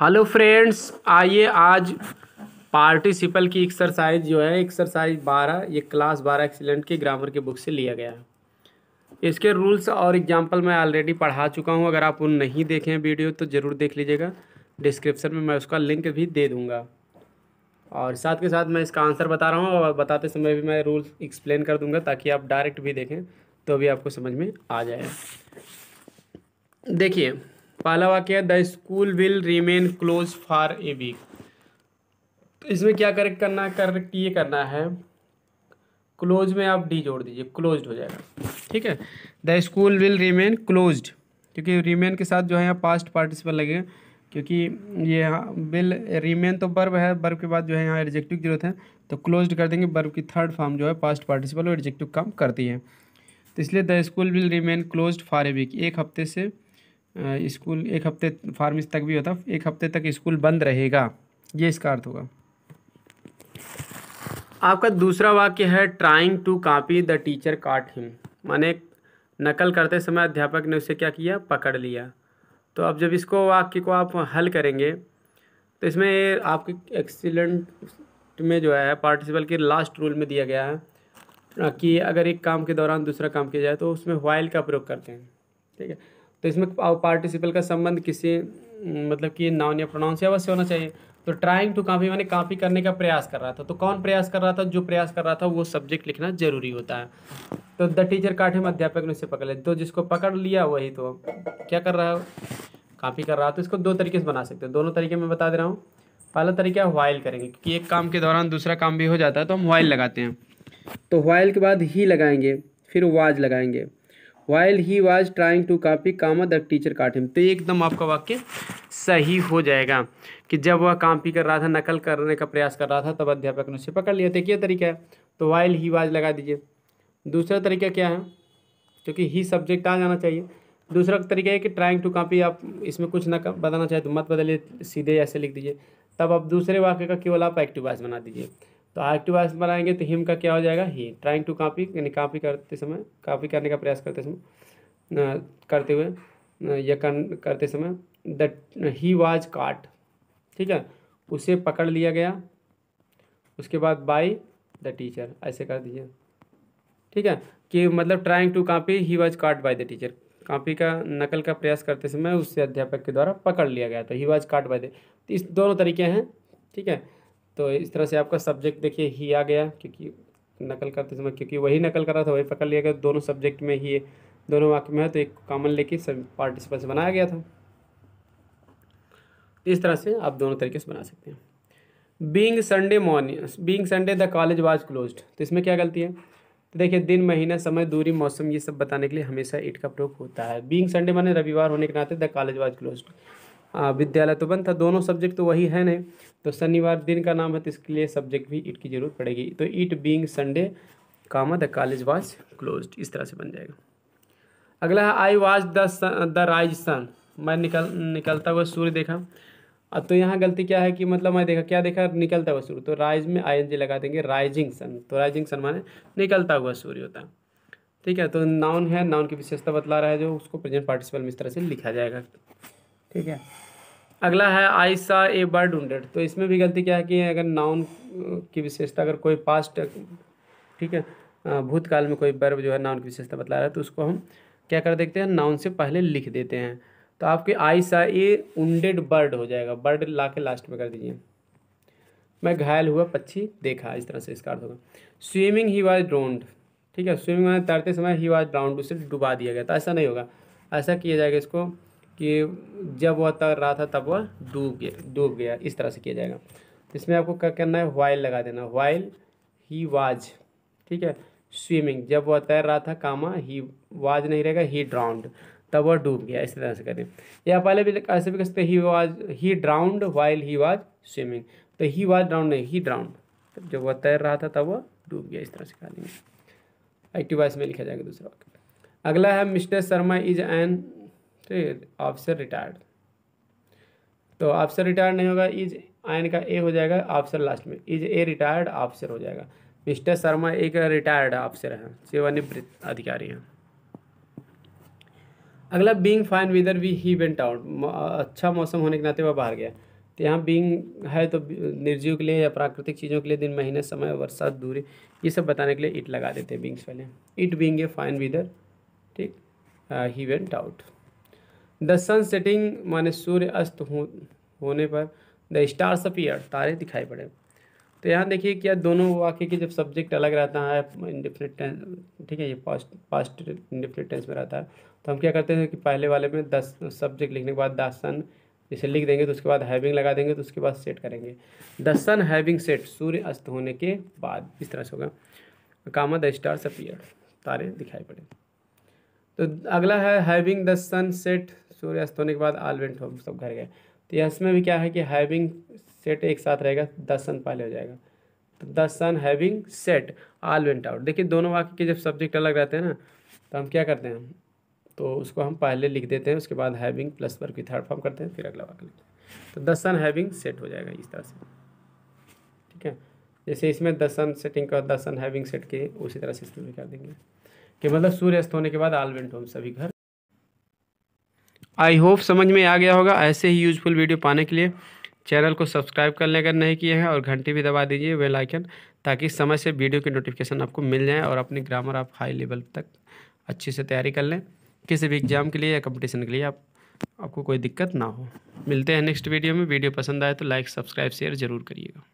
hello friends आइए आज participle की एक्सरसाइज जो है एक्सरसाइज बारह ये क्लास बारह एक्सीलेंट की ग्रामर के बुक से लिया गया है इसके रूल्स और एग्जांपल मैं ऑलरेडी पढ़ा चुका हूँ अगर आप उन नहीं देखे हैं वीडियो तो ज़रूर देख लीजिएगा डिस्क्रिप्शन में मैं उसका लिंक भी दे दूँगा और साथ के साथ मैं इसका आंसर बता रहा हूँ और बताते समय भी मैं रूल्स एक्सप्लेन कर दूँगा ताकि आप डायरेक्ट भी देखें तो भी आपको समझ में आ जाए देखिए पहला वाक्य है the school will remain close for a week तो इसमें क्या करेक्ट करना करेक्ट ये करना है क्लोज में आप डी जोड़ दीजिए क्लोज हो जाएगा ठीक है the school will remain close क्योंकि रिमेन के साथ जो है यहाँ पास्ट पार्टिसिपल लगेगा क्योंकि ये विल बिल रिमेन तो बर्ब है बर्ब के बाद जो है यहाँ एडजेक्टिव जरूरत है तो क्लोज कर देंगे बर्ब की थर्ड फॉर्म जो है पास्ट पार्टिसिपल और एडजेक्टिव काम करती है तो इसलिए the school will remain close for a week एक हफ्ते से स्कूल एक हफ्ते फार्मिस तक भी होता एक हफ्ते तक स्कूल बंद रहेगा ये इसका अर्थ होगा आपका दूसरा वाक्य है trying to copy the teacher caught him माने नकल करते समय अध्यापक ने उसे क्या किया पकड़ लिया तो अब जब इसको वाक्य को आप हल करेंगे तो इसमें आपके एक्सीलेंट में जो है पार्टिसिपल के लास्ट रूल में दिया गया है कि अगर एक काम के दौरान दूसरा काम किया जाए तो उसमें वाइल का प्रयोग करते हैं ठीक है तो इसमें पार्टिसिपल का संबंध किसी हम्म, मतलब कि नाउन या प्रोनाउन से अवश्य होना चाहिए तो ट्राइंग टू काफ़ी मैंने काफ़ी करने का प्रयास कर रहा था तो कौन प्रयास कर रहा था जो प्रयास कर रहा था वो सब्जेक्ट लिखना जरूरी होता है तो द टीचर काटे में अध्यापक ने उसे पकड़ लिया तो जिसको पकड़ लिया वही तो क्या कर रहा है काफ़ी कर रहा है तो इसको दो तरीके से बना सकते हैं दोनों तरीके में बता दे रहा हूँ पहला तरीका वाइल करेंगे क्योंकि एक काम के दौरान दूसरा काम भी हो जाता है तो हम वाइल लगाते हैं तो वाइल के बाद ही लगाएंगे फिर वाज लगाएंगे while he was trying to copy comma the teacher caught him तो एकदम आपका वाक्य सही हो जाएगा कि जब वह कापी कर रहा था नकल करने का प्रयास कर रहा था तब अध्यापक ने उसे पकड़ लिया था एक ये तरीका है तो वाइल ही वाज लगा दीजिए दूसरा तरीका क्या है क्योंकि ही सब्जेक्ट आ जाना चाहिए दूसरा तरीका है कि ट्राइंग टू कापी आप इसमें कुछ न बताना चाहे तो मत बदलिए सीधे ऐसे लिख दीजिए तब आप दूसरे वाक्य का केवल आप एक्टिव वाइज बना दीजिए तो आर्टिव आर्स बनाएंगे तो हिम का क्या हो जाएगा ही ट्राइंग टू कापी यानी कापी करते समय कापी करने का प्रयास करते समय करते हुए या कर, करते समय द ही वाज काट ठीक है उसे पकड़ लिया गया उसके बाद बाई द टीचर ऐसे कर दीजिए ठीक है कि मतलब trying to copy he was caught by the teacher copy का नकल का प्रयास करते समय उससे अध्यापक के द्वारा पकड़ लिया गया तो he was caught by the तो इस दोनों तरीके हैं ठीक है तो इस तरह से आपका सब्जेक्ट देखिए ही आ गया क्योंकि नकल करते समय क्योंकि वही नकल कर रहा था वही पकड़ लिया गया दोनों सब्जेक्ट में ही दोनों वाक्य में है तो एक कॉमन लेके सब पार्टिसिपेंट्स बनाया गया था तो इस तरह से आप दोनों तरीके से बना सकते हैं being Sunday morning being Sunday the college was closed तो इसमें क्या गलती है तो देखिए दिन महीना समय दूरी मौसम ये सब बताने के लिए हमेशा इट का प्रयोग होता है बींग संडे माने रविवार होने के नाते द कॉलेज वाज क्लोज्ड विद्यालय तो बंद था दोनों सब्जेक्ट तो वही है नहीं तो शनिवार दिन का नाम है तो इसके लिए सब्जेक्ट भी ईट की ज़रूरत पड़ेगी तो it being Sunday comma the college was close इस तरह से बन जाएगा अगला है I was the the rise sun मैं निकल निकलता हुआ सूर्य देखा अब तो यहाँ गलती क्या है कि मतलब मैं देखा क्या देखा निकलता हुआ सूर्य तो राइज में आई एन जी लगा देंगे राइजिंग सन तो राइजिंग सन माने निकलता हुआ सूर्य होता है ठीक है तो नाउन है नाउन की विशेषता बतला रहा है जो उसको प्रेजेंट पार्टिसिपल में इस तरह से लिखा जाएगा ठीक है अगला है आई सा ए बर्ड हंड्रेड तो इसमें भी गलती क्या है कि अगर नाउन की विशेषता अगर कोई पास्ट ठीक है भूतकाल में कोई बर्ब जो है नाउन की विशेषता बतला रहा है तो उसको हम क्या कर देते हैं नाउन से पहले लिख देते हैं तो आपके आई सा ए उन्डेड बर्ड हो जाएगा बर्ड ला के लास्ट में कर दीजिए मैं घायल हुआ पक्षी देखा इस तरह से इसका अर्थ होगा स्विमिंग ही वाज ड्रोन्ड ठीक है स्विमिंग में तैरते समय ही वाज ड्राउंड उसे डुबा दिया गया था ऐसा नहीं होगा ऐसा किया जाएगा इसको कि जब वह तैर रहा था तब वह डूब गया डूब गया इस तरह से किया जाएगा इसमें आपको क्या करना है वाइल लगा देना वाइल ही वाज ठीक है स्विमिंग जब वह तैर रहा था कामा ही वाज नहीं रहेगा ही ड्राउंड तब वह डूब गया इस तरह से करें या पहले भी ऐसे भी कहते he was he drowned while he was swimming तो ही वाज ड्राउंड नहीं ही ड्राउंड जब वह तैर रहा था तब वह डूब गया इस तरह से कर लेंगे एक्टिव वॉइस में लिखा जाएगा दूसरा अगला है मिस्टर शर्मा इज एन ठीक है ऑफिसर रिटायर्ड तो ऑफिसर रिटायर्ड तो नहीं होगा इज आयन का ए हो जाएगा ऑफिसर लास्ट में इज ए रिटायर्ड ऑफिसर हो जाएगा मिस्टर शर्मा एक रिटायर्ड ऑफिसर हैं सेवानिवृत्त अधिकारी हैं अगला being fine weather we he went out अच्छा मौसम होने के नाते वह बाहर गया तो यहाँ बींग है तो निर्जीव के लिए या प्राकृतिक चीज़ों के लिए दिन महीने समय वर्षा दूरी ये सब बताने के लिए इट लगा देते हैं बींग्स पहले it being a fine weather ठीक he went out the sun setting माने सूर्य अस्त हो, होने पर द स्टार्स अपियर तारे दिखाई पड़े तो यहाँ देखिए क्या दोनों वाक्य के जब सब्जेक्ट अलग रहता है इंडिफिनिट टेंस ठीक है ये पास्ट पास्ट इंडिफिनिट टेंस में रहता है तो हम क्या करते हैं कि पहले वाले में दस सब्जेक्ट लिखने के बाद द सन जैसे लिख देंगे तो उसके बाद हैविंग लगा देंगे तो उसके बाद सेट करेंगे द सन हैविंग सेट सूर्य अस्त होने के बाद इस तरह से होगा कामा द स्टार्स अपियर तारे दिखाई पड़े तो अगला है हैविंग द सन सेट सूर्यास्त होने के बाद आल वेंट हो सब घर गए तो इसमें भी क्या है कि हैविंग सेट एक साथ रहेगा दस सन पहले हो जाएगा तो the sun having set all went out देखिए दोनों वाक्य के जब सब्जेक्ट अलग रहते हैं ना तो हम क्या करते हैं तो उसको हम पहले लिख देते हैं उसके बाद हैविंग प्लस पर की थर्ड फॉर्म करते हैं फिर अगला वाक्य लिखते हैं तो द सन हैविंग सेट हो जाएगा इस तरह से ठीक है जैसे इसमें द सन सेटिंग का द सन हैविंग सेट के उसी तरह से इसमें भी कर देंगे कि मतलब सूर्यास्त होने के बाद आल वेंट होम सभी घर आई होप समझ में आ गया होगा ऐसे ही यूजफुल वीडियो पाने के लिए चैनल को सब्सक्राइब कर अगर नहीं किए हैं और घंटी भी दबा दीजिए बेल आइकन ताकि समय से वीडियो की नोटिफिकेशन आपको मिल जाए और अपने ग्रामर आप हाई लेवल तक अच्छे से तैयारी कर लें किसी भी एग्ज़ाम के लिए या कंपटीशन के लिए आप आपको कोई दिक्कत ना हो मिलते हैं नेक्स्ट वीडियो में वीडियो पसंद आए तो लाइक सब्सक्राइब शेयर ज़रूर करिएगा